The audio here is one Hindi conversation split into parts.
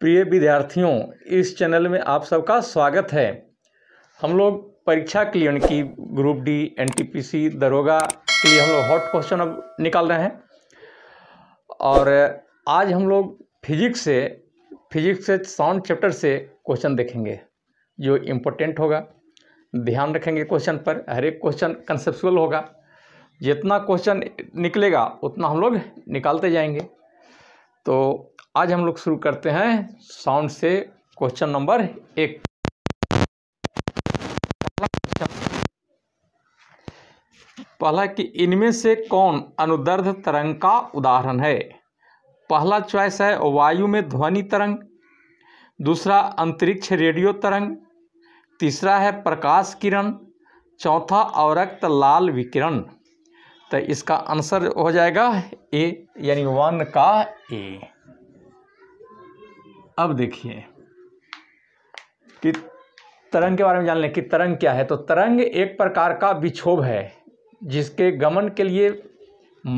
प्रिय विद्यार्थियों इस चैनल में आप सबका स्वागत है हम लोग परीक्षा लिए की ग्रुप डी एनटीपीसी दरोगा के लिए हम लोग हॉट क्वेश्चन अब निकाल रहे हैं और आज हम लोग फिजिक्स से फिजिक्स से साउंड चैप्टर से क्वेश्चन देखेंगे जो इम्पोर्टेंट होगा ध्यान रखेंगे क्वेश्चन पर हर एक क्वेश्चन कंसेप्चुअल होगा जितना क्वेश्चन निकलेगा उतना हम लोग निकालते जाएंगे तो आज हम लोग शुरू करते हैं साउंड से क्वेश्चन नंबर एक पहला कि इनमें से कौन अनुदर्ध तरंग का उदाहरण है पहला चॉइस है वायु में ध्वनि तरंग दूसरा अंतरिक्ष रेडियो तरंग तीसरा है प्रकाश किरण चौथा अवरक्त लाल विकिरण तो इसका आंसर हो जाएगा ए यानी वन का ए अब देखिए कि तरंग के बारे में जान लें कि तरंग क्या है तो तरंग एक प्रकार का विक्षोभ है जिसके गमन के लिए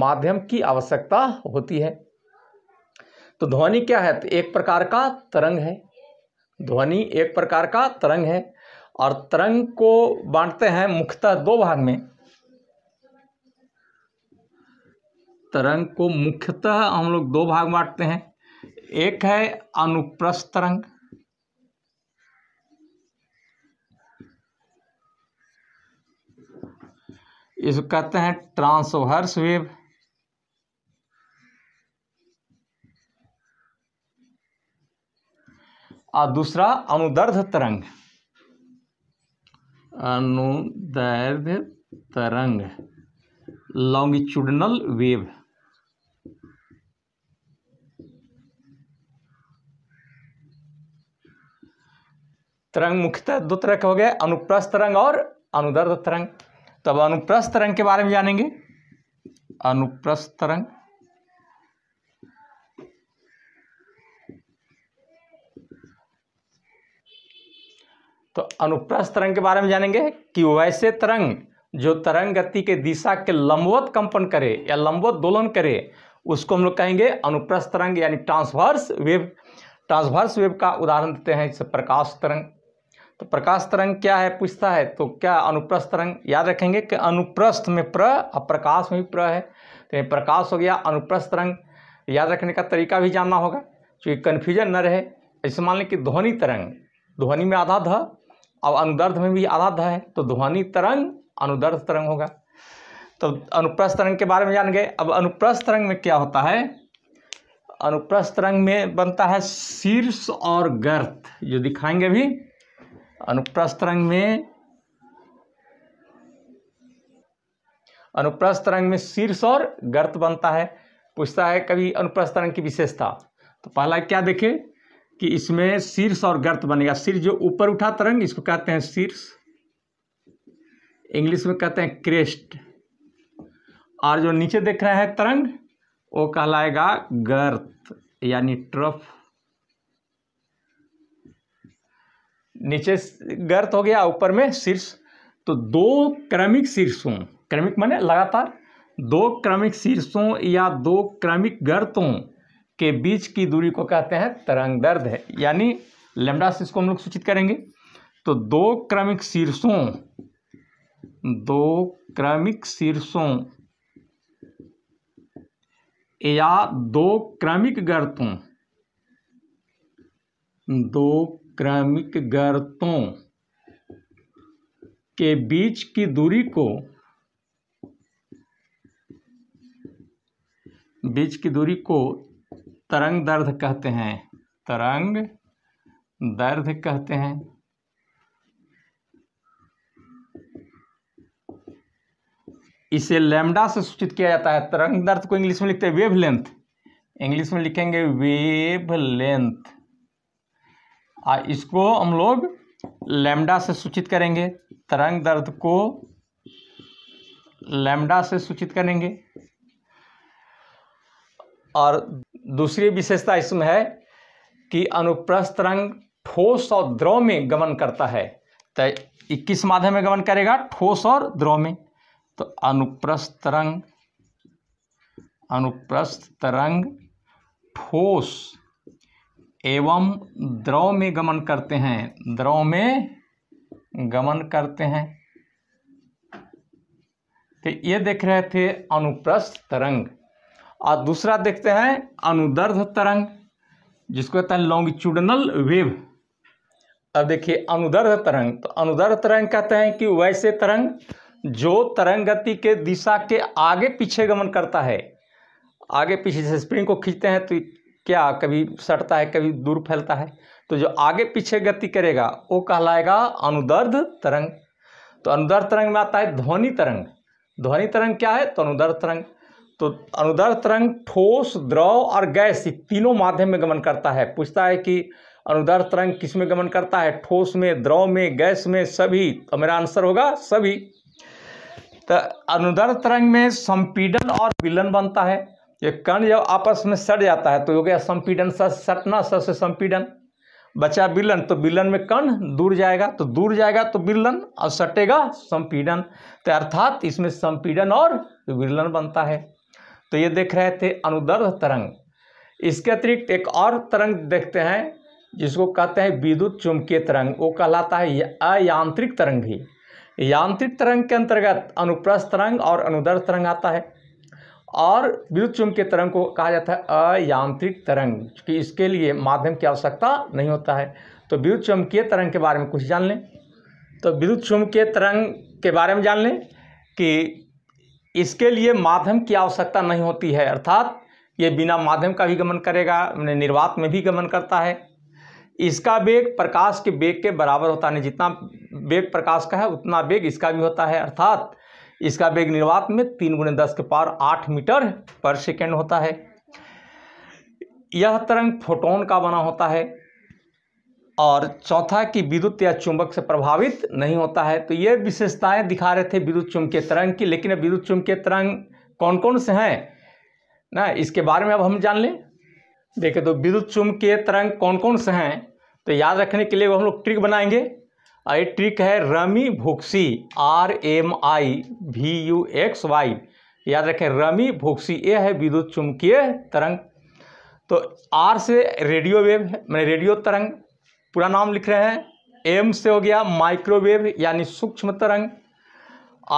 माध्यम की आवश्यकता होती है तो ध्वनि क्या है तो एक प्रकार का तरंग है ध्वनि एक प्रकार का तरंग है और तरंग को बांटते हैं मुख्यतः दो भाग में तरंग को मुख्यतः हम लोग दो भाग बांटते हैं एक है अनुप्रस्थ तरंग इसको कहते हैं ट्रांसवर्स वेव और दूसरा अनुदर्ध तरंग अनुदर्ध तरंग लॉन्गिट्यूडनल वेव तरंग मुख्यतः दो तरह के हो गए अनुप्रस्थ तरंग और अनुदर्द तरंग तब तो अनुप्रस्थ तरंग के बारे में जानेंगे अनुप्रस्थ तरंग तो अनुप्रस्थ तरंग के बारे में जानेंगे कि वैसे तरंग जो तरंग गति के दिशा के लंबवत कंपन करे या लंबवत दोलन करे उसको हम लोग कहेंगे अनुप्रस्थ तरंग यानी ट्रांसवर्स वेव ट्रांसवर्स वेव का उदाहरण देते हैं जैसे प्रकाश तरंग तो प्रकाश तरंग क्या है पूछता है तो क्या अनुप्रस्थ तरंग याद रखेंगे कि अनुप्रस्थ में प्र और प्रकाश में भी प्र है तो ये प्रकाश हो गया अनुप्रस्थ तरंग याद रखने का तरीका भी जानना होगा क्योंकि तो कन्फ्यूजन न रहे ऐसे मान लें कि ध्वनि तरंग ध्वनि में आधा ध और अनुदर्ध में भी आधा ध है तो ध्वनि तरंग अनुदर्ध तरंग होगा तो अनुप्रस्थ तरंग के बारे में जान गए अब अनुप्रस्थ तरंग में क्या होता है अनुप्रस्थ तरंग में बनता है शीर्ष और गर्त जो दिखाएंगे भी अनुप्रस्थ में अनुप्रस्थ तरंग में शीर्ष और गर्त बनता है पूछता है कभी अनुप्रस्थ तरंग की विशेषता तो पहला क्या देखे कि इसमें शीर्ष और गर्त बनेगा शीर्ष जो ऊपर उठा तरंग इसको कहते हैं शीर्ष इंग्लिश में कहते हैं क्रेस्ट और जो नीचे देख रहे हैं तरंग वो कहलाएगा गर्त यानी ट्रफ नीचे गर्त हो गया ऊपर में शीर्ष तो दो क्रमिक शीर्षों क्रमिक माने लगातार दो क्रमिक शीर्षों या दो क्रमिक गर्तों के बीच की दूरी को कहते हैं तरंग दर्द है यानी लेमडा शीर्ष को हम लोग सूचित करेंगे तो दो क्रमिक शीर्षों दो क्रमिक शीर्षों या दो क्रमिक गर्तों दो क्रमिक गर्तों के बीच की दूरी को बीच की दूरी को तरंग दर्द कहते हैं तरंग दर्द कहते हैं इसे लैम्डा से सूचित किया जाता है तरंग दर्द को इंग्लिश में लिखते हैं वेवलेंथ लेंथ इंग्लिश में लिखेंगे वेवलेंथ लेंथ आ इसको हम लोग लेमडा से सूचित करेंगे तरंग दर्द को लेमडा से सूचित करेंगे और दूसरी विशेषता इसमें है कि अनुप्रस्थ तरंग ठोस और द्रव में गमन करता है तो 21 माध्यम में गमन करेगा ठोस और द्रव में तो अनुप्रस्थ तरंग अनुप्रस्थ तरंग ठोस एवं द्रव में गमन करते हैं द्रव में गमन करते हैं तो ये देख रहे थे अनुप्रस्थ तरंग और दूसरा देखते हैं अनुदर्ध तरंग जिसको कहते हैं लॉन्गिट्यूडनल वेव अब देखिए अनुदर्ध तरंग तो अनुदर्ध तरंग कहते हैं कि वैसे तरंग जो तरंग गति के दिशा के आगे पीछे गमन करता है आगे पीछे से स्प्रिंग को खींचते हैं तो क्या कभी सटता है कभी दूर फैलता है तो जो आगे पीछे गति करेगा वो कहलाएगा अनुदर्ध तरंग तो अनुदर्ध तरंग में आता है ध्वनि तरंग ध्वनि तरंग क्या है तो अनुदर्ध तरंग तो अनुदर्ध तरंग ठोस द्रव और गैस ये तीनों माध्यम में गमन करता है पूछता है कि अनुदर्ध तरंग किस में गमन करता है ठोस में द्रव में गैस में सभी तो मेरा आंसर होगा सभी तो अनुदर्ध तरंग में संपीडन और विलन बनता है ये कण जब आपस में सट जाता है तो हो गया संपीडन सस सटना सट से संपीडन बचा बिलन तो बिलन में कण दूर जाएगा तो दूर जाएगा तो बिलन और सटेगा संपीडन तो अर्थात इसमें संपीडन और विलन बनता है तो ये देख रहे थे अनुदर्ध तरंग इसके अतिरिक्त एक और तरंग देखते हैं जिसको कहते हैं विद्युत चुंबकीय तरंग वो कहलाता है अयांत्रिक तरंग भी यांत्रिक तरंग के अंतर्गत अनुप्रस्थ तरंग और अनुदर्ध तरंग आता है और विद्युत चुंबकीय तरंग को कहा जाता है अयांत्रिक तरंग क्योंकि इसके लिए माध्यम की आवश्यकता नहीं होता है तो विद्युत चुंबकीय तरंग के बारे में कुछ जान लें तो विद्युत चुंबकीय तरंग के बारे में जान लें कि इसके लिए माध्यम की आवश्यकता नहीं होती है अर्थात ये बिना माध्यम का भी गमन करेगा निर्वात में भी गमन करता है इसका वेग प्रकाश के वेग के बराबर होता है जितना वेग प्रकाश का है उतना वेग इसका भी होता है अर्थात इसका वेग निर्वात में तीन गुणे दस के पार आठ मीटर पर सेकेंड होता है यह तरंग फोटोन का बना होता है और चौथा कि विद्युत या चुंबक से प्रभावित नहीं होता है तो ये विशेषताएं दिखा रहे थे विद्युत चुंबकीय तरंग की लेकिन विद्युत चुंबकीय तरंग कौन कौन से हैं ना इसके बारे में अब हम जान लें देखें तो विद्युत चुंबकीय तरंग कौन कौन से हैं तो याद रखने के लिए हम लोग ट्रिक बनाएंगे ये ट्रिक है रमी भुक्सी R M I V U X Y याद रखें रमी भुक्सी ये है विद्युत चुंबकीय तरंग तो आर से रेडियो वेव मैंने रेडियो तरंग पूरा नाम लिख रहे हैं एम से हो गया माइक्रोवेव यानी सूक्ष्म तरंग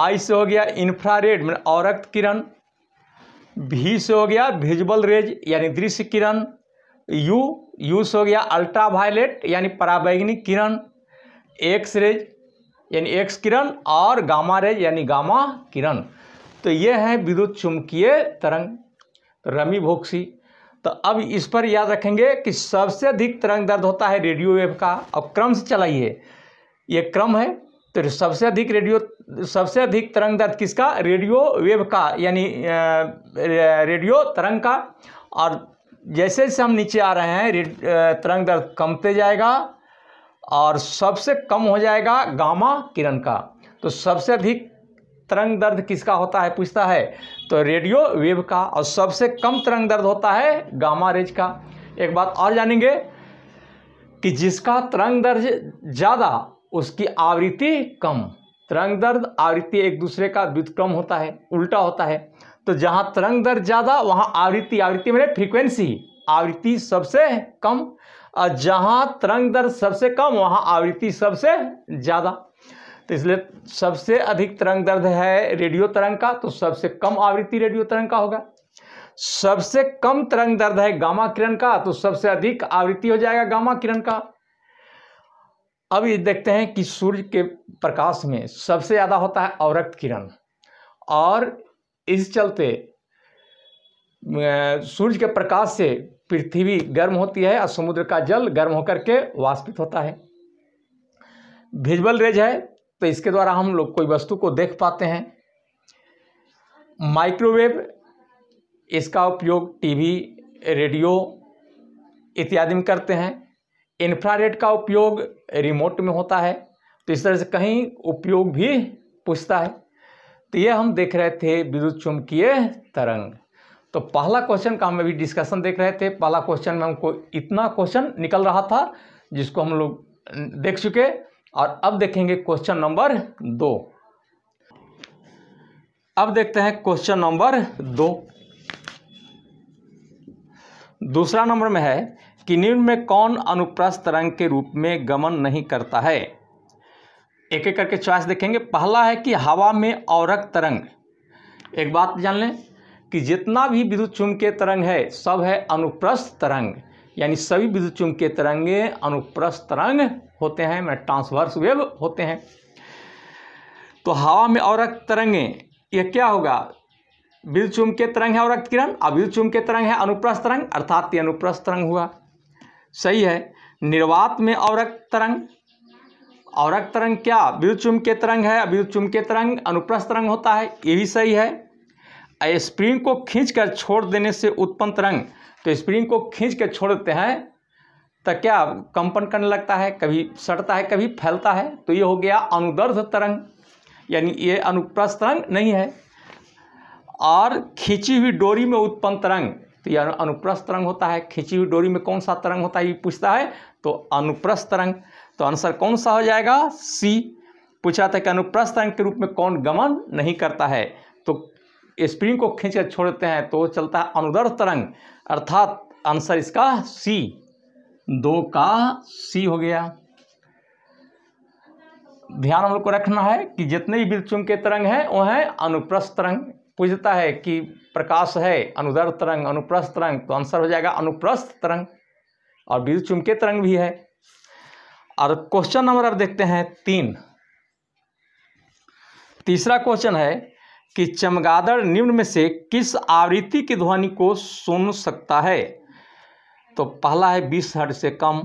आई से हो गया इन्फ्रारेड मैंने औरक्त किरण भी से हो गया विजुअल रेज यानी दृश्य किरण यू यू से हो गया अल्ट्रावायलेट यानी पराबैंगनी किरण एक्स रेज यानी एक्स किरण और गामा रेज यानी गामा किरण तो ये है विद्युत चुंबकीय तरंग तो रमी भोक्सी तो अब इस पर याद रखेंगे कि सबसे अधिक तरंग दर्द होता है रेडियो वेव का अब क्रम से चलाइए ये क्रम है तो सबसे अधिक रेडियो सबसे अधिक तरंग दर्द किसका रेडियो वेव का यानी रेडियो तरंग का और जैसे जैसे हम नीचे आ रहे हैं तरंग दर्द कमते जाएगा और सबसे कम हो जाएगा गामा किरण का तो सबसे अधिक तरंग दर्द किसका होता है पूछता है तो रेडियो वेव का और सबसे कम तरंग दर्द होता है गामा रेज का एक बात और जानेंगे कि जिसका तरंग दर्द ज़्यादा उसकी आवृत्ति कम तरंग दर्द आवृत्ति एक दूसरे का व्युतक्रम होता है उल्टा होता है तो जहाँ तरंग दर्द ज़्यादा वहाँ आवृत्ति आवृत्ति मेरे फ्रीक्वेंसी आवृत्ति सबसे कम और जहाँ तरंग दर सबसे कम वहाँ आवृत्ति सबसे ज़्यादा तो इसलिए सबसे अधिक तरंग दर्द है रेडियो तरंग का तो सबसे कम आवृत्ति रेडियो तरंग का होगा सबसे कम तरंग दर्द है गामा किरण का तो सबसे अधिक आवृत्ति हो जाएगा गामा किरण का अब ये देखते हैं कि सूर्य के प्रकाश में सबसे ज़्यादा होता है अवरक्त किरण और इस चलते सूर्य के प्रकाश से पृथ्वी गर्म होती है और समुद्र का जल गर्म होकर के वाष्पित होता है विजुअल रेज है तो इसके द्वारा हम लोग कोई वस्तु को देख पाते हैं माइक्रोवेव इसका उपयोग टीवी रेडियो इत्यादि में करते हैं इंफ्रारेड का उपयोग रिमोट में होता है तो इस तरह से कहीं उपयोग भी पूछता है तो ये हम देख रहे थे विद्युत चुंबकीय तरंग तो पहला क्वेश्चन का हम अभी डिस्कशन देख रहे थे पहला क्वेश्चन में हमको इतना क्वेश्चन निकल रहा था जिसको हम लोग देख चुके और अब देखेंगे क्वेश्चन नंबर दो अब देखते हैं क्वेश्चन नंबर दो दूसरा नंबर में है कि निम्न में कौन अनुप्रस्थ रंग के रूप में गमन नहीं करता है एक एक करके चॉइस देखेंगे पहला है कि हवा में औरक तरंग एक बात जान लें कि जितना भी विद्युत चुंबकीय तरंग है सब है अनुप्रस्थ तरंग यानी सभी विद्युत चुंबकीय तरंगे अनुप्रस्थ तरंग होते हैं मैं मतलब ट्रांसवर्स वेव होते हैं तो हवा में और तरंगे यह क्या होगा विद्युत चुंबकीय तरंग है और किरण अविद्युत चुंबकीय तरंग है अनुप्रस्थ तरंग अर्थात ये अनुप्रस्थ तरंग हुआ सही है निर्वात में और तरंग और तरंग क्या विद्युत चुंबकीय तरंग है विद्युत चुंबकीय तरंग अनुप्रस्थ तरंग होता है ये भी सही है स्प्रिंग को खींच कर छोड़ देने से उत्पन्न तरंग तो स्प्रिंग को खींच कर छोड़ देते हैं तो क्या कंपन करने लगता है कभी सड़ता है कभी फैलता है तो ये हो गया अनुदर्ध तरंग यानी ये अनुप्रस्थ तरंग नहीं है और खींची हुई डोरी में उत्पन्न तरंग तो यह अनुप्रस्थ तरंग होता है खींची हुई डोरी में कौन सा तरंग होता है ये पूछता है तो अनुप्रस्थ तरंग तो आंसर कौन सा हो जाएगा सी पूछा था कि अनुप्रस्थ तरंग के रूप में कौन गमन नहीं करता है तो स्प्रिंग को खींच कर छोड़ते हैं तो चलता है अनुदर तरंग अर्थात आंसर इसका सी दो का सी हो गया ध्यान हम लोग को रखना है कि जितने भी विद्युत चुंबकीय तरंग हैं वह हैं अनुप्रस्थ तरंग पूछता है कि प्रकाश है अनुदर तरंग अनुप्रस्थ तरंग तो आंसर हो जाएगा अनुप्रस्थ तरंग और विद्युत चुंबकीय तरंग भी है और क्वेश्चन नंबर अब देखते हैं तीन तीसरा क्वेश्चन है कि चमगादड़ निम्न में से किस आवृत्ति की ध्वनि को सुन सकता है तो पहला है बीस हर्ड से कम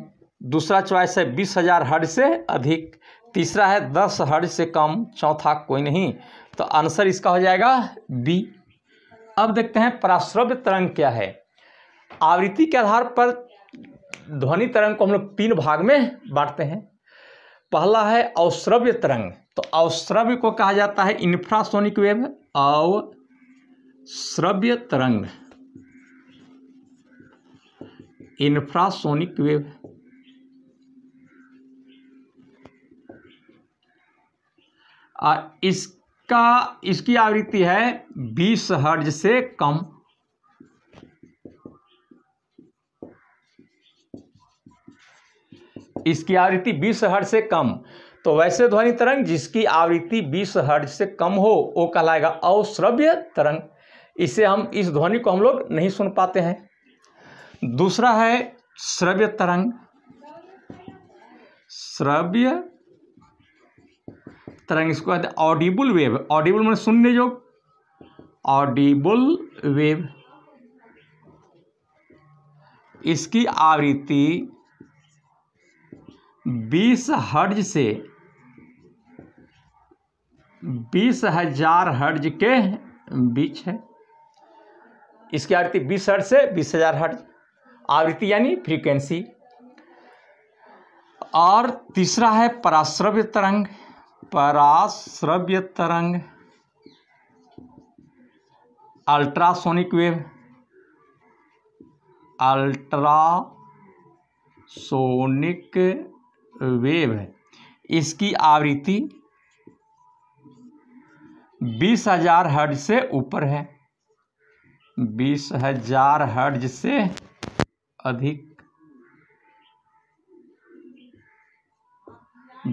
दूसरा चॉइस है बीस हजार हर्ड से अधिक तीसरा है दस हर्ड से कम चौथा कोई नहीं तो आंसर इसका हो जाएगा बी अब देखते हैं पराश्रव्य तरंग क्या है आवृत्ति के आधार पर ध्वनि तरंग को हम लोग तीन भाग में बांटते हैं पहला है अवश्रव्य तरंग तो अवश्रव्य को कहा जाता है इंफ्रासोनिक वेव और श्रव्य तरंग इंफ्रासोनिक वेव आ, इसका इसकी आवृत्ति है 20 हर्ज से कम इसकी आवृत्ति 20 हर्ज से कम तो वैसे ध्वनि तरंग जिसकी आवृत्ति 20 हर्ज से कम हो वो कहलाएगा अवश्रव्य तरंग इसे हम इस ध्वनि को हम लोग नहीं सुन पाते हैं दूसरा है श्रव्य तरंग श्रव्य तरंग इसको कहते हैं ऑडिबल वेव ऑडिबल मैंने सुनने जो ऑडिबुल वेव इसकी आवृत्ति 20 हर्ज से बीस हजार हर्ज के बीच है इसकी आवृत्ति बीस हर्ज से बीस हजार हर्ज आवृत्ति यानी फ्रीक्वेंसी और तीसरा है पराश्रव्य तरंग पराश्रव्य तरंग अल्ट्रासोनिक वेव अल्ट्रासोनिक वेव है इसकी आवृत्ति बीस हजार हर्ज से ऊपर है बीस हजार हर्ज से अधिक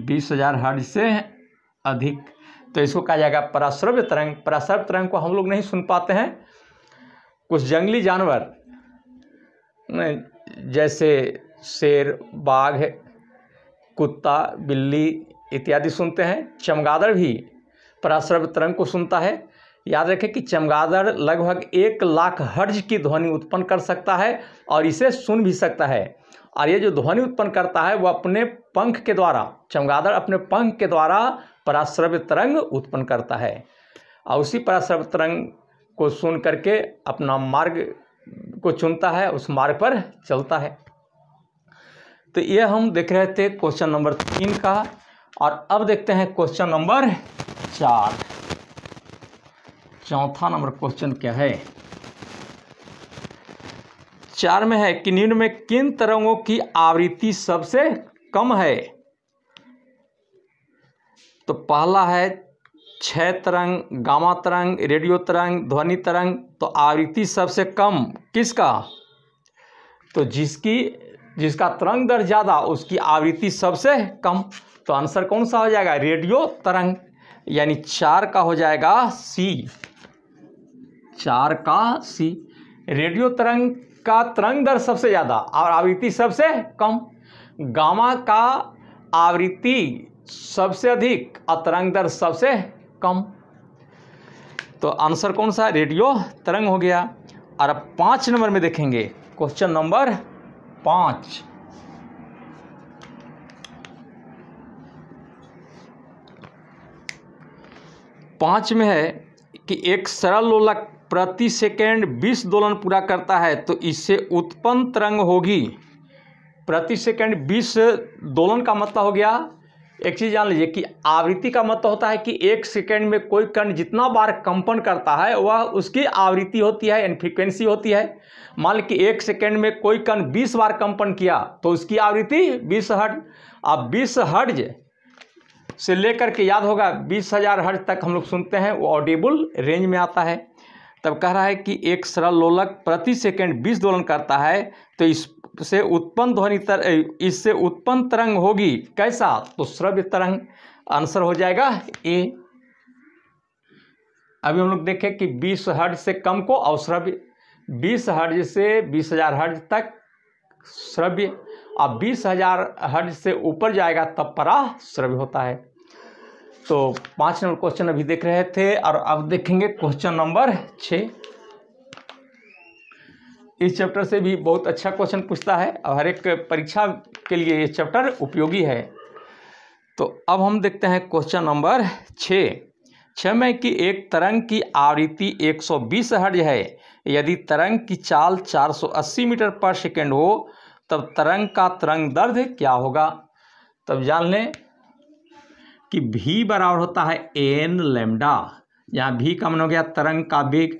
बीस हजार हर्ज से अधिक तो इसको कहा जाएगा पराश्रव्य तरंग पराश्रव्य तरंग को हम लोग नहीं सुन पाते हैं कुछ जंगली जानवर जैसे शेर बाघ कुत्ता बिल्ली इत्यादि सुनते हैं चमगादड़ भी पराश्रव तरंग को सुनता है याद रखें कि चमगादड़ लगभग एक लाख हर्ज की ध्वनि उत्पन्न कर सकता है और इसे सुन भी सकता है और ये जो ध्वनि उत्पन्न करता है वो अपने पंख के द्वारा चमगादड़ अपने पंख के द्वारा पराश्रव्य तरंग उत्पन्न करता है और उसी पराश्रव तरंग को सुन करके अपना मार्ग को चुनता है उस मार्ग पर चलता है तो ये हम देख रहे थे क्वेश्चन नंबर तीन का और अब देखते हैं क्वेश्चन नंबर चार चौथा नंबर क्वेश्चन क्या है चार में है कि निम्न में किन तरंगों की आवृत्ति सबसे कम है तो पहला है छह तरंग गामा तरंग रेडियो तरंग ध्वनि तरंग तो आवृत्ति सबसे कम किसका तो जिसकी जिसका तरंग दर ज़्यादा उसकी आवृत्ति सबसे कम तो आंसर कौन सा हो जाएगा रेडियो तरंग यानी चार का हो जाएगा सी चार का सी रेडियो तरंग का तरंग दर सबसे ज़्यादा और आवृत्ति सबसे कम गामा का आवृत्ति सबसे अधिक और तरंग दर सबसे कम तो आंसर कौन सा रेडियो तरंग हो गया और अब पांच नंबर में देखेंगे क्वेश्चन नंबर पांच पाँच में है कि एक सरल लोलक प्रति सेकेंड बीस दोलन पूरा करता है तो इससे उत्पन्न तरंग होगी प्रति सेकेंड बीस दोलन का मतलब हो गया एक चीज़ जान लीजिए कि आवृत्ति का मतलब होता है कि एक सेकेंड में कोई कण जितना बार कंपन करता है वह उसकी आवृत्ति होती है एंड फ्रिक्वेंसी होती है मान कि एक सेकेंड में कोई कण बीस बार कंपन किया तो उसकी आवृत्ति बीस हर्ट अब बीस हट से लेकर के याद होगा बीस हज़ार हर्ज तक हम लोग सुनते हैं वो ऑडिबल रेंज में आता है तब कह रहा है कि एक सरल लोलक प्रति सेकंड बीस दोलन करता है तो इस से उत्पन्न ध्वनि तर इससे उत्पन्न तरंग होगी कैसा तो श्रव्य तरंग आंसर हो जाएगा ए अभी हम लोग देखें कि 20 हर्ज से कम को अवश्रव्य 20 हर्ज से 20000 हर्ज तक श्रव्य अब बीस हजार हर्ज से ऊपर जाएगा तब पराह श्रव्य होता है तो पांच नंबर क्वेश्चन अभी देख रहे थे और अब देखेंगे क्वेश्चन नंबर छ इस चैप्टर से भी बहुत अच्छा क्वेश्चन पूछता है और हर एक परीक्षा के लिए ये चैप्टर उपयोगी है तो अब हम देखते हैं क्वेश्चन नंबर छ छः में कि एक तरंग की आवृत्ति 120 हर्ज है यदि तरंग की चाल 480 मीटर पर सेकेंड हो तब तरंग का तरंग दर्द क्या होगा तब जान लें कि भी बराबर होता है एन लेमडा यहां भी कमन हो गया तरंग का वेग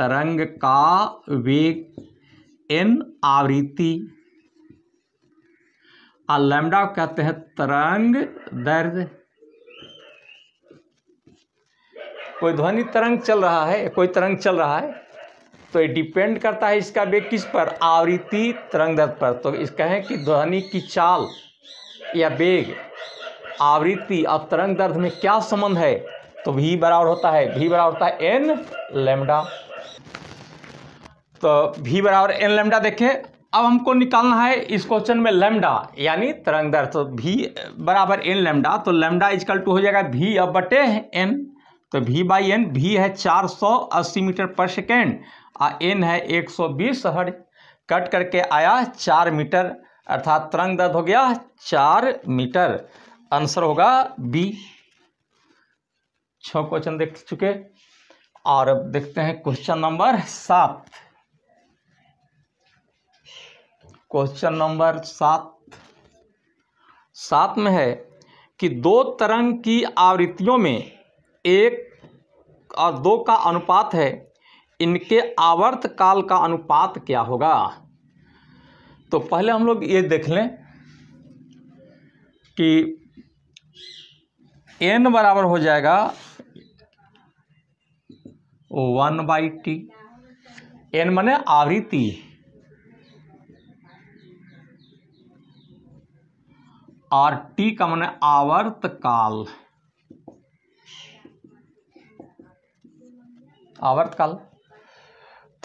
तरंग का वेग एन आवृत्ति और लेमडा कहते हैं तरंग दर्द कोई ध्वनि तरंग चल रहा है कोई तरंग चल रहा है तो ये डिपेंड करता है इसका वेग किस पर आवृत्ति तरंगदर पर तो इस कहें कि ध्वनि की चाल या वेग आवृत्ति और तरंग दर्द में क्या संबंध है तो भी बराबर होता है भी बराबर होता है एन लेमडा तो भी बराबर एन लेमडा देखें अब हमको निकालना है इस क्वेश्चन में लेमडा यानी तरंग दर तो भी बराबर एन लेमडा तो लेमडा इजकल टू हो जाएगा भी अब बटे एन तो भी बाई एन भी है अस्सी मीटर पर सेकेंड आ एन है 120 सौ बीस कट करके आया चार मीटर अर्थात तरंग दर्द हो गया चार मीटर आंसर होगा बी छ क्वेश्चन देख चुके और अब देखते हैं क्वेश्चन नंबर सात क्वेश्चन नंबर सात सात में है कि दो तरंग की आवृत्तियों में एक और दो का अनुपात है इनके आवर्त काल का अनुपात क्या होगा तो पहले हम लोग ये देख लें कि एन बराबर हो जाएगा वन बाई टी एन मने आवृत्ति और टी का मने आवर्त काल आवर्त काल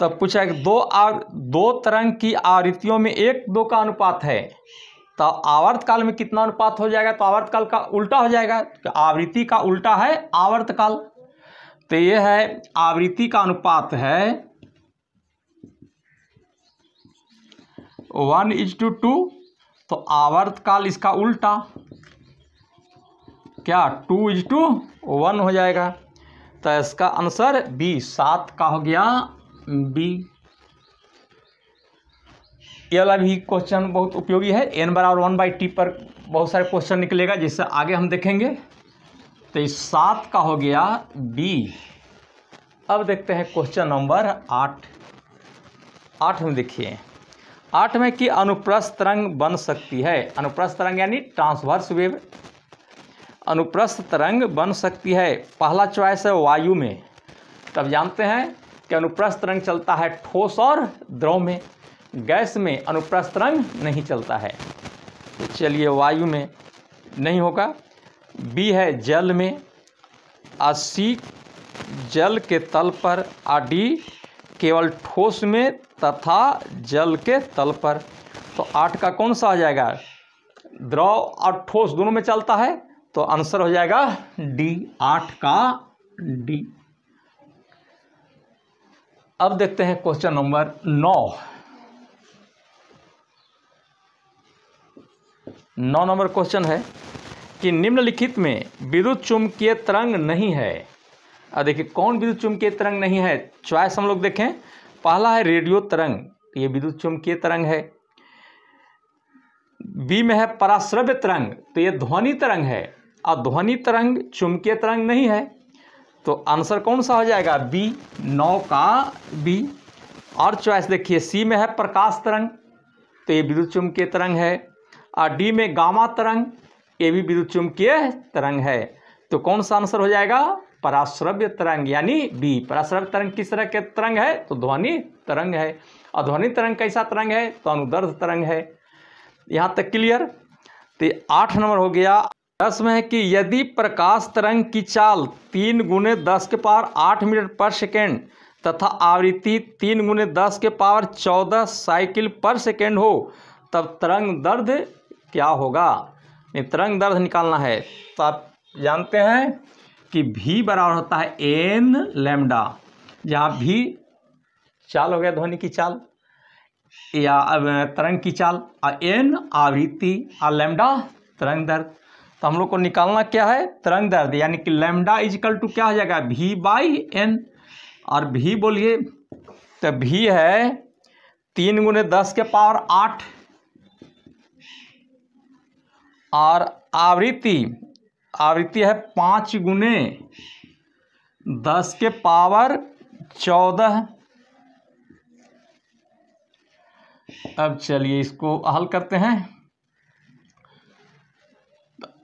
तब पूछा कि दो आर दो तरंग की आवृत्तियों में एक दो का अनुपात है तो आवर्त काल में कितना अनुपात हो जाएगा तो आवर्त काल का उल्टा हो जाएगा तो आवृत्ति का उल्टा है आवर्त काल तो ये है आवृत्ति का अनुपात है वन इज टू टू तो आवर्त काल इसका उल्टा क्या टू इज टू वन हो जाएगा तो इसका आंसर बी सात का हो गया बी ये वाला भी क्वेश्चन बहुत उपयोगी है एन बराबर वन बाई टी पर बहुत सारे क्वेश्चन निकलेगा जिससे आगे हम देखेंगे तो इस सात का हो गया बी अब देखते हैं क्वेश्चन नंबर आठ आठ में देखिए आठ में कि अनुप्रस्थ तरंग बन सकती है अनुप्रस्थ तरंग यानी ट्रांसवर्स वेव अनुप्रस्थ तरंग बन सकती है पहला चॉइस है वायु में तब जानते हैं कि अनुप्रस्थ रंग चलता है ठोस और द्रव में गैस में अनुप्रस्थ रंग नहीं चलता है तो चलिए वायु में नहीं होगा बी है जल में आ सी जल के तल पर आ डी केवल ठोस में तथा जल के तल पर तो आठ का कौन सा आ जाएगा द्रव और ठोस दोनों में चलता है तो आंसर हो जाएगा डी आठ का डी अब देखते हैं क्वेश्चन नंबर नौ नौ नंबर क्वेश्चन है कि निम्नलिखित में विद्युत चुंबकीय तरंग नहीं है अब देखिए कौन विद्युत चुंबकीय तरंग नहीं है चॉइस हम लोग देखें पहला है रेडियो तरंग ये विद्युत चुंबकीय तरंग है बी में है पराश्रव्य तरंग तो ये ध्वनि तरंग है और ध्वनि तरंग चुंबकीय तरंग नहीं है तो आंसर कौन सा हो जाएगा बी नौ का बी और चॉइस देखिए सी में है प्रकाश तरंग तो ये विद्युत चुंबकीय तरंग है और डी में गामा तरंग ये भी विद्युत चुंबकीय तरंग है तो कौन सा आंसर हो जाएगा पराश्रव्य तरंग यानी बी पराश्रव्य तरंग किस तरह के तरंग है तो ध्वनि तरंग है और ध्वनि तरंग कैसा तरंग है तो अनुदर्ध तरंग है यहाँ तक क्लियर तो आठ नंबर हो गया दस में है कि यदि प्रकाश तरंग की चाल तीन गुने दस के पावर आठ मीटर पर सेकेंड तथा आवृत्ति तीन गुने दस के पावर चौदह साइकिल पर सेकेंड हो तब तरंग दर्द क्या होगा नहीं तरंग दर्द निकालना है तो आप जानते हैं कि भी बराबर होता है एन लेमडा जहाँ भी चाल हो गया ध्वनि की चाल या तरंग की चाल और एन आवृत्ति और लेमडा तरंग दर्द तो हम लोग को निकालना क्या है तरंग दर्द यानी कि लेमडा इजकल टू क्या हो जाएगा भी बाई एन और भी बोलिए तो भी है तीन गुने दस के पावर आठ और आवृत्ति आवृत्ति है पाँच गुने दस के पावर चौदह अब चलिए इसको हल करते हैं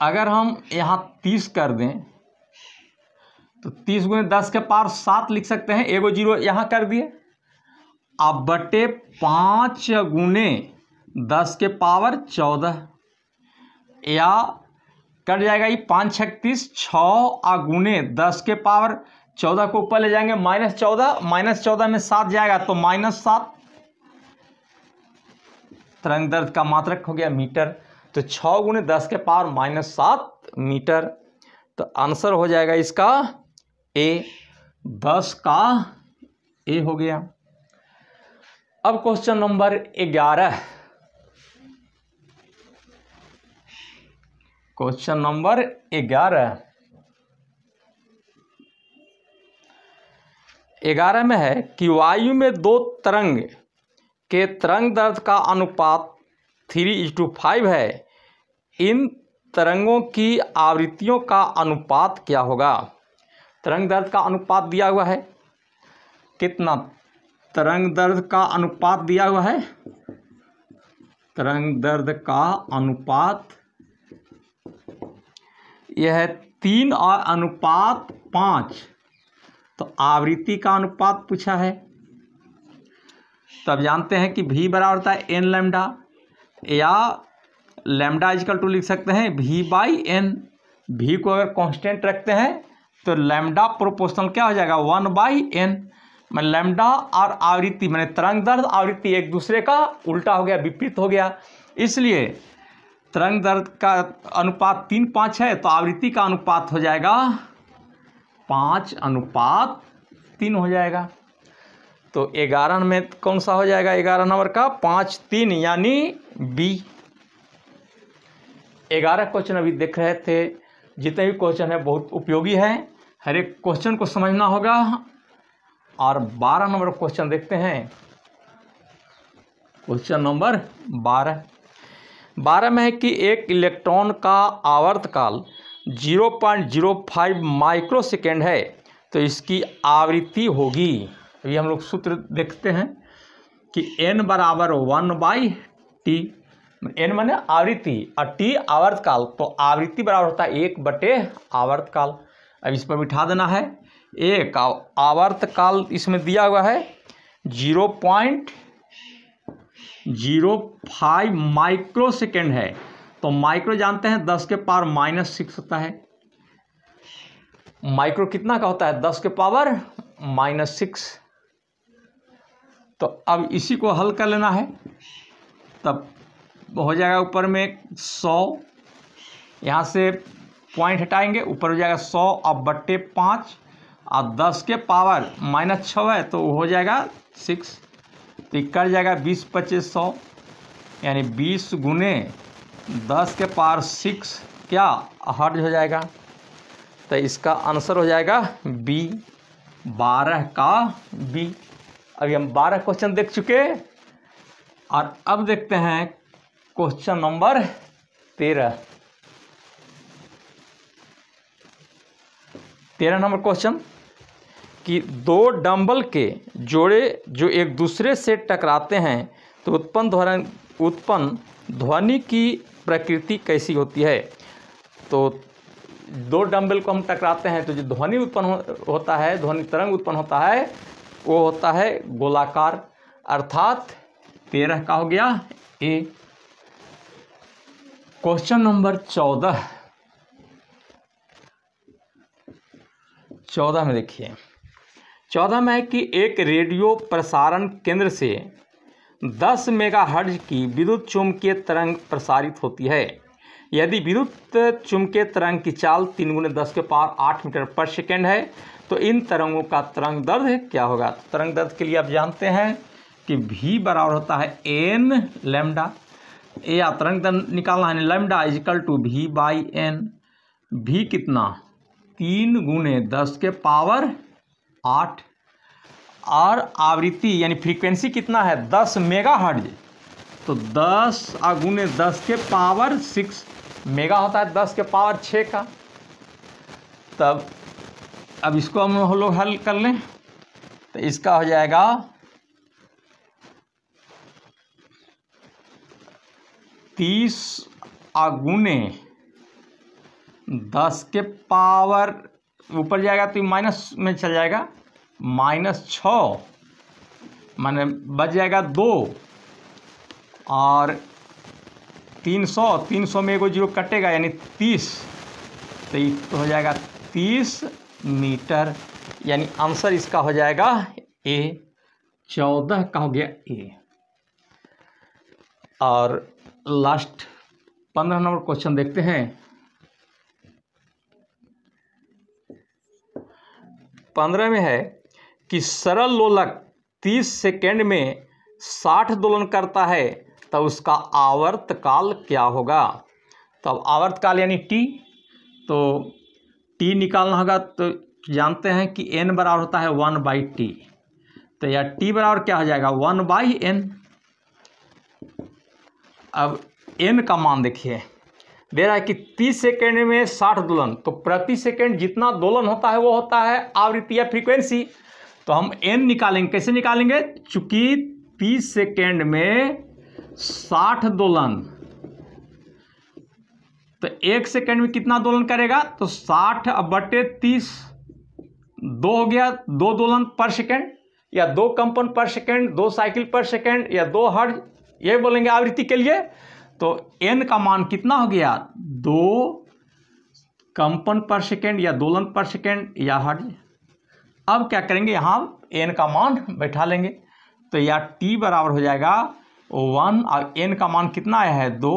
अगर हम यहाँ तीस कर दें तो तीस गुने दस के पार सात लिख सकते हैं एगो जीरो यहाँ कर दिए अब बटे पाँच गुने दस के पावर चौदह या कट जाएगा ये पाँच छत्तीस छः आ गुने दस के पावर चौदह को ऊपर ले जाएंगे माइनस चौदह माइनस चौदह में सात जाएगा तो माइनस सात तरंग दर्द का मात्रक हो गया मीटर तो छ गुने दस के पावर माइनस सात मीटर तो आंसर हो जाएगा इसका ए दस का ए हो गया अब क्वेश्चन नंबर ग्यारह क्वेश्चन नंबर ग्यारह ग्यारह में है कि वायु में दो तरंग के तरंग दर्द का अनुपात थ्री इज टू फाइव है इन तरंगों की आवृत्तियों का अनुपात क्या होगा तरंग दर्द का अनुपात दिया हुआ है कितना तरंग दर्द का अनुपात दिया हुआ है तरंग दर्द का अनुपात यह है तीन और अनुपात पांच तो आवृत्ति का अनुपात पूछा है तब जानते हैं कि भी बराबर था एन लेमडा या लेमडा इजकल टू लिख सकते हैं भी बाई एन भी को अगर कांस्टेंट रखते हैं तो लेमडा प्रोपोर्शनल क्या हो जाएगा वन बाई एन मैं लेमडा और आवृत्ति मैंने तरंग दर्द आवृत्ति एक दूसरे का उल्टा हो गया विपरीत हो गया इसलिए तरंग दर्द का अनुपात तीन पाँच है तो आवृत्ति का अनुपात हो जाएगा पाँच अनुपात तीन हो जाएगा तो ग्यारह में कौन सा हो जाएगा ग्यारह नंबर का पाँच तीन यानी बी ग्यारह क्वेश्चन अभी देख रहे थे जितने भी क्वेश्चन है बहुत उपयोगी हैं हर एक क्वेश्चन को समझना होगा और बारह नंबर क्वेश्चन देखते हैं क्वेश्चन नंबर बारह बारह में है कि एक इलेक्ट्रॉन का आवर्तकाल zero point zero five microsecond है तो इसकी आवृत्ति होगी अभी हम लोग सूत्र देखते हैं कि एन बराबर वन बाई टी एन माने आवृत्ति और टी आवर्तकाल तो आवृत्ति बराबर होता है एक बटे आवर्तकाल अब इस पर बिठा देना है एक आवर्तकाल इसमें दिया हुआ है zero point zero five microsecond है तो माइक्रो जानते हैं दस के पावर माइनस सिक्स होता है माइक्रो कितना का होता है दस के पावर माइनस सिक्स तो अब इसी को हल कर लेना है तब हो जाएगा ऊपर में सौ यहाँ से पॉइंट हटाएंगे ऊपर हो जाएगा सौ और बट्टे पाँच और दस के पावर माइनस छ है तो हो जाएगा सिक्स तो कट जाएगा बीस पच्चीस सौ यानी बीस गुने दस के पावर सिक्स क्या हर्ज हो जाएगा तो इसका आंसर हो जाएगा बी बारह का बी अभी हम बारह क्वेश्चन देख चुके और अब देखते हैं क्वेश्चन नंबर तेरह तेरह नंबर क्वेश्चन कि दो डंबल के जोड़े जो एक दूसरे से टकराते हैं तो उत्पन्न ध्वनि उत्पन्न ध्वनि की प्रकृति कैसी होती है तो दो डंबल को हम टकराते हैं तो जो ध्वनि उत्पन्न हो, होता है ध्वनि तरंग उत्पन्न होता है वो होता है गोलाकार अर्थात तेरह का हो गया ए क्वेश्चन नंबर चौदह चौदह में देखिए चौदह में है कि एक रेडियो प्रसारण केंद्र से दस मेगाहर्ज की विद्युत चुंबकीय तरंग प्रसारित होती है यदि विद्युत चुंबकीय तरंग की चाल तीन गुने दस के पार आठ मीटर पर सेकेंड है तो इन तरंगों का तरंग दर्द क्या होगा तरंग दर्द के लिए आप जानते हैं कि भी बराबर होता है एन लेमडा ए या तरंग निकालना है lambda is equal to v by n भी कितना तीन गुणे दस के पावर आठ और आवृत्ति यानी फ्रीक्वेंसी कितना है दस मेगा हर्ज तो दस गुने दस के पावर सिक्स मेगा होता है दस के पावर छः का तब अब इसको हम लोग हल कर लें तो इसका हो जाएगा तीस अगुने दस के पावर ऊपर जाएगा तो माइनस में चल जाएगा माइनस छ माने बच जाएगा दो और तीन सौ तीन सौ में एगो जीरो कटेगा यानी तीस तो ये तो हो जाएगा तीस मीटर यानी आंसर इसका हो जाएगा ए चौदह का हो गया ए और लास्ट पंद्रह नंबर क्वेश्चन देखते हैं पंद्रह में है कि सरल लोलक तीस सेकेंड में साठ दोलन करता है तो उसका आवर्त काल क्या होगा तब आवर्त काल यानी टी तो टी निकालना होगा तो जानते हैं कि एन बराबर होता है वन बाई टी तो यह टी बराबर क्या हो जाएगा वन बाई एन अब एन का मान देखिए दे रहा है कि 30 सेकेंड में 60 दोलन तो प्रति सेकेंड जितना दोलन होता है वो होता है आवृत्ति या फ्रीक्वेंसी तो हम एन निकालेंगे कैसे निकालेंगे चूंकि 30 सेकेंड में 60 दोलन तो एक सेकेंड में कितना दोलन करेगा तो 60 बटे तीस दो हो गया दो दोलन पर सेकेंड या दो कंपन पर सेकेंड दो साइकिल पर सेकेंड या दो हर्ज ये बोलेंगे आवृत्ति के लिए तो एन का मान कितना हो गया दो कंपन पर सेकेंड या दोलन पर सेकेंड या हट अब क्या करेंगे यहाँ एन का मान बैठा लेंगे तो या टी बराबर हो जाएगा वन और एन का मान कितना आया है दो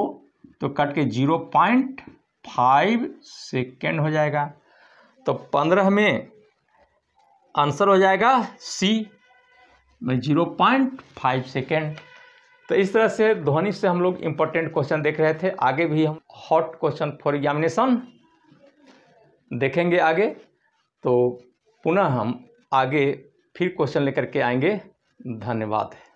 तो कट के जीरो पॉइंट फाइव सेकेंड हो जाएगा तो पंद्रह में आंसर हो जाएगा C zero point five second तो इस तरह से ध्वनि से हम लोग इम्पोर्टेंट क्वेश्चन देख रहे थे आगे भी हम हॉट क्वेश्चन फॉर एग्जामिनेशन देखेंगे आगे तो पुनः हम आगे फिर क्वेश्चन लेकर के आएंगे धन्यवाद